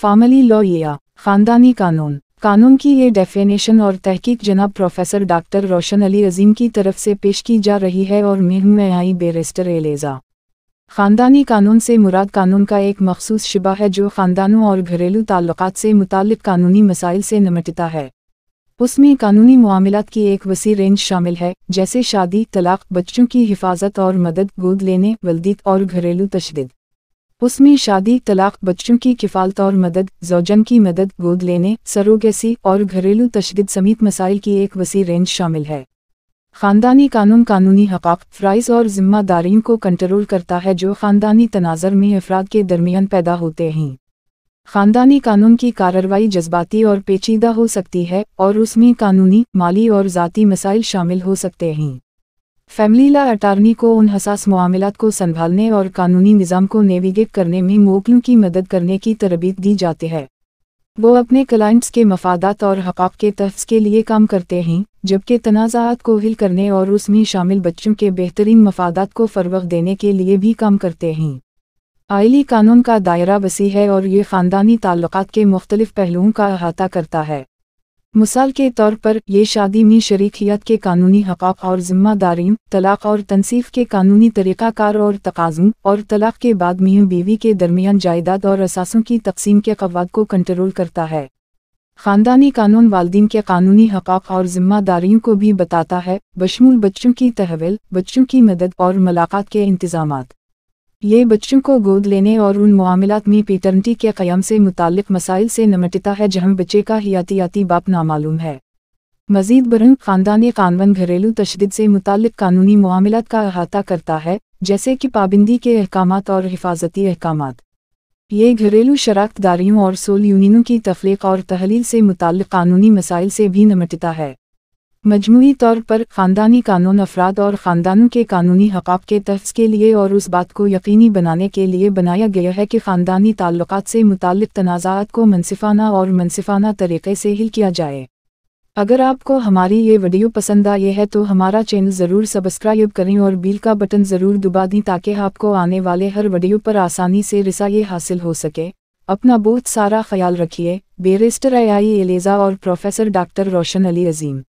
family law या खानदानी कानून कानून की ये डेफिनेशन और तहकीक जनाब प्रोफेसर डॉक्टर रोशन अली अजीम की तरफ से पेश की जा रही है और मुहिम बेरिस्टर एलेजा खानदानी कानून से मुराद कानून का एक मखसूस शिबा है जो ख़ानदानों और घरेलू ताल्लुक से मुतल कानूनी मसाइल से निमटता है उसमें कानूनी मामलत की एक वसी रेंज शामिल है जैसे शादी तलाक बच्चों की हिफाजत और मदद गोद लेने वल्दीत और घरेलू तशद उसमें शादी तलाक बच्चों की किफालत और मदद जोजन की मदद गोद लेने सरोगेसी और घरेलू तशद समेत मसाइल की एक वसी रेंज शामिल है खानदानी कानून कानूनी हकाक फ्राइज और जिम्मेदारियों को कंट्रोल करता है जो ख़ानदानी तनाज़र में अफराद के दरमियान पैदा होते हैं ख़ानदानी कानून की कार्रवाई जज्बाती और पेचीदा हो सकती है और उसमें कानूनी माली और ज़ाती मसाइल शामिल हो सकते हैं फैमिली ला अटारनी को उन हसास मामलों को संभालने और कानूनी निज़ाम को नेविगेट करने में मोकलों की मदद करने की तरबीत दी जाती है वो अपने क्लाइंट्स के मफादात और हकाब के तफ्स के लिए काम करते हैं जबकि तनाज़ात को हिल करने और उसमें शामिल बच्चों के बेहतरीन मफादात को फ़रग देने के लिए भी काम करते हैं आयली कानून का दायरा वसी है और ये ख़ानदानी ताल्लुक के मुख्तलिफ पहलुओं का अहाता करता है मिसाल के तौर पर ये शादी में शरीकियत के कानूनी हकाफ और जिम्मेदारियों तलाक और तनसीफ के कानूनी तरीक़ाकार और तकाजम और तलाक के बाद मियाँ बीवी के दरमियान जायदाद और असासों की तकसीम के कवाद को कंट्रोल करता है ख़ानदानी कानून वालदीन के कानूनी हकाफ और जिम्मेदारियों को भी बताता है बशमूल बच्चों की तहवील बच्चों की मदद और मुलाकात के इंतजाम ये बच्चों को गोद लेने और उन मामलों में पेटर्नटी के क़्याम से मुतक मसाइल से निमटता है जहाँ बच्चे का हयातियाती बाप नामालूम है मजीद बरन खानदान कानवन घरेलू तशद से मुतल कानूनी मामलों का अहाता करता है जैसे कि पाबंदी के अहकाम और हिफाजती अहकाम ये घरेलू शराख्त और सोल यूनियनों की तफलीक और तहलील से मुतल कानूनी मसाइल से भी निमटता है मजमू तौर पर ख़ानदानी कानून अफराद और ख़ानदानों के कानूनी हकाब के तफ्स के लिए और उस बात को यकीनी बनाने के लिए बनाया गया है कि ख़ानदानी ताल्लुक से मुतल तनाज़ात को मनसफाना और मनसफाना तरीक़े से हिल किया जाए अगर आपको हमारी ये वीडियो पसंद आई है तो हमारा चैनल ज़रूर सब्सक्राइब करें और बिल का बटन ज़रूर दबा दें ताकि आपको आने वाले हर वीडियो पर आसानी से रसाई हासिल हो सके अपना बहुत सारा ख्याल रखिए बेरिस्टर आई एलेज़ा और प्रोफेसर डॉक्टर रोशन अली अजीम